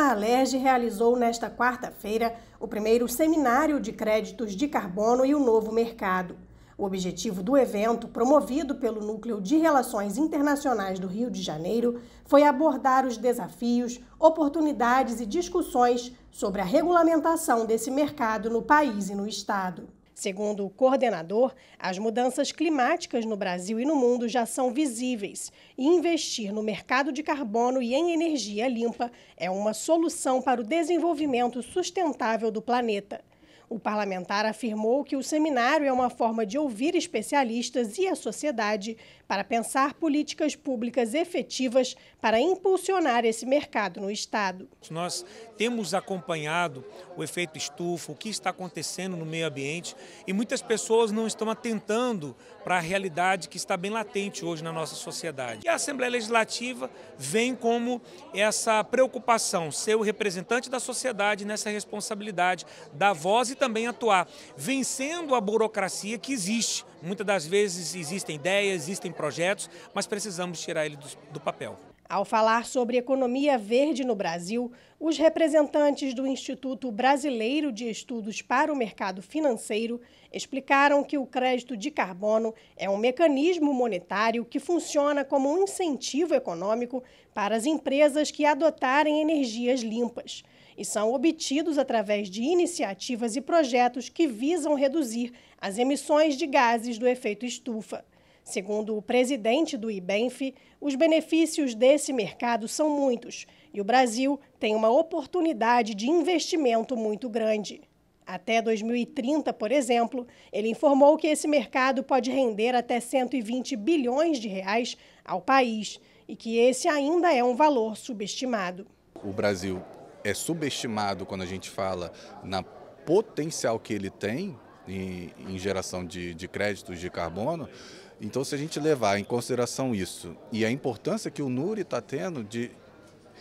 a Alerj realizou nesta quarta-feira o primeiro seminário de créditos de carbono e o novo mercado. O objetivo do evento, promovido pelo Núcleo de Relações Internacionais do Rio de Janeiro, foi abordar os desafios, oportunidades e discussões sobre a regulamentação desse mercado no país e no Estado. Segundo o coordenador, as mudanças climáticas no Brasil e no mundo já são visíveis e investir no mercado de carbono e em energia limpa é uma solução para o desenvolvimento sustentável do planeta. O parlamentar afirmou que o seminário é uma forma de ouvir especialistas e a sociedade para pensar políticas públicas efetivas para impulsionar esse mercado no Estado. Nós temos acompanhado o efeito estufa, o que está acontecendo no meio ambiente e muitas pessoas não estão atentando para a realidade que está bem latente hoje na nossa sociedade. E a Assembleia Legislativa vem como essa preocupação, ser o representante da sociedade nessa responsabilidade, da voz e também atuar vencendo a burocracia que existe. Muitas das vezes existem ideias, existem projetos, mas precisamos tirar ele do, do papel. Ao falar sobre economia verde no Brasil, os representantes do Instituto Brasileiro de Estudos para o Mercado Financeiro explicaram que o crédito de carbono é um mecanismo monetário que funciona como um incentivo econômico para as empresas que adotarem energias limpas e são obtidos através de iniciativas e projetos que visam reduzir as emissões de gases do efeito estufa. Segundo o presidente do IBENF, os benefícios desse mercado são muitos e o Brasil tem uma oportunidade de investimento muito grande. Até 2030, por exemplo, ele informou que esse mercado pode render até 120 bilhões de reais ao país e que esse ainda é um valor subestimado. O Brasil é subestimado quando a gente fala na potencial que ele tem em, em geração de, de créditos de carbono. Então, se a gente levar em consideração isso e a importância que o NURI está tendo de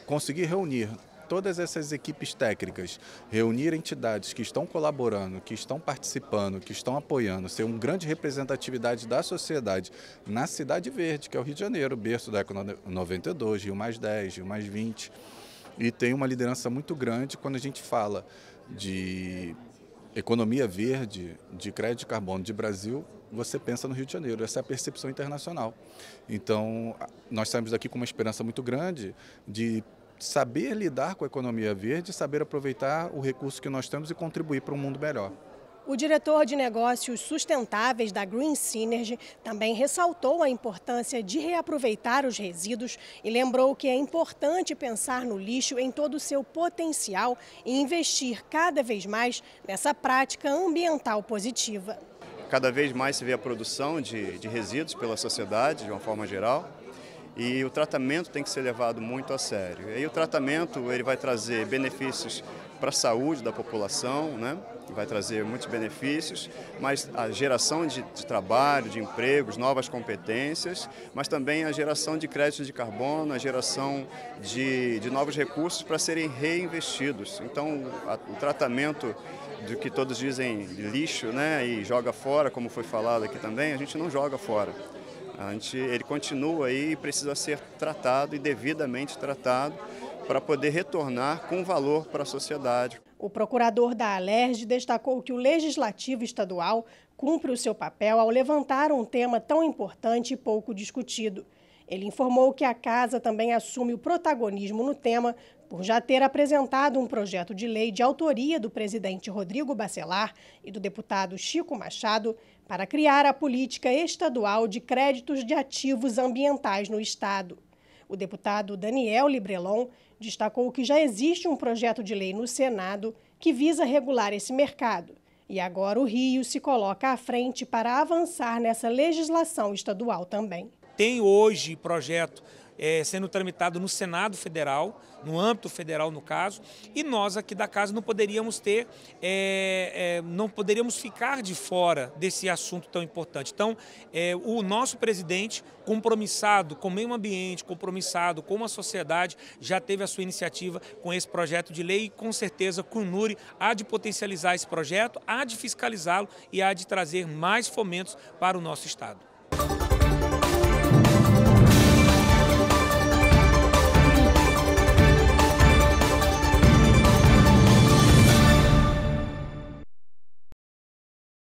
conseguir reunir todas essas equipes técnicas, reunir entidades que estão colaborando, que estão participando, que estão apoiando, ser uma grande representatividade da sociedade na Cidade Verde, que é o Rio de Janeiro, berço da Eco 92, Rio Mais 10, Rio Mais 20. E tem uma liderança muito grande quando a gente fala de economia verde de crédito de carbono de Brasil, você pensa no Rio de Janeiro. Essa é a percepção internacional. Então, nós saímos daqui com uma esperança muito grande de saber lidar com a economia verde, saber aproveitar o recurso que nós temos e contribuir para um mundo melhor. O diretor de negócios sustentáveis da Green Synergy também ressaltou a importância de reaproveitar os resíduos e lembrou que é importante pensar no lixo em todo o seu potencial e investir cada vez mais nessa prática ambiental positiva. Cada vez mais se vê a produção de, de resíduos pela sociedade, de uma forma geral e o tratamento tem que ser levado muito a sério. E o tratamento ele vai trazer benefícios para a saúde da população, né? vai trazer muitos benefícios, mas a geração de, de, trabalho, de empregos, novas competências, mas também a geração de crédito de carbono, a geração de, de novos recursos para serem reinvestidos. Então, a, o tratamento do que todos dizem lixo né, e joga fora, como foi falado aqui também, a gente não joga fora. A gente, ele continua aí e precisa ser tratado e devidamente tratado para poder retornar com valor para a sociedade. O procurador da Alerj destacou que o legislativo estadual cumpre o seu papel ao levantar um tema tão importante e pouco discutido. Ele informou que a casa também assume o protagonismo no tema por já ter apresentado um projeto de lei de autoria do presidente Rodrigo Bacelar e do deputado Chico Machado para criar a política estadual de créditos de ativos ambientais no Estado. O deputado Daniel Librelon destacou que já existe um projeto de lei no Senado que visa regular esse mercado. E agora o Rio se coloca à frente para avançar nessa legislação estadual também. Tem hoje projeto é, sendo tramitado no Senado Federal, no âmbito federal no caso, e nós aqui da casa não poderíamos ter, é, é, não poderíamos ficar de fora desse assunto tão importante. Então, é, o nosso presidente, compromissado com o meio ambiente, compromissado com a sociedade, já teve a sua iniciativa com esse projeto de lei e com certeza com o NURI há de potencializar esse projeto, há de fiscalizá-lo e há de trazer mais fomentos para o nosso Estado.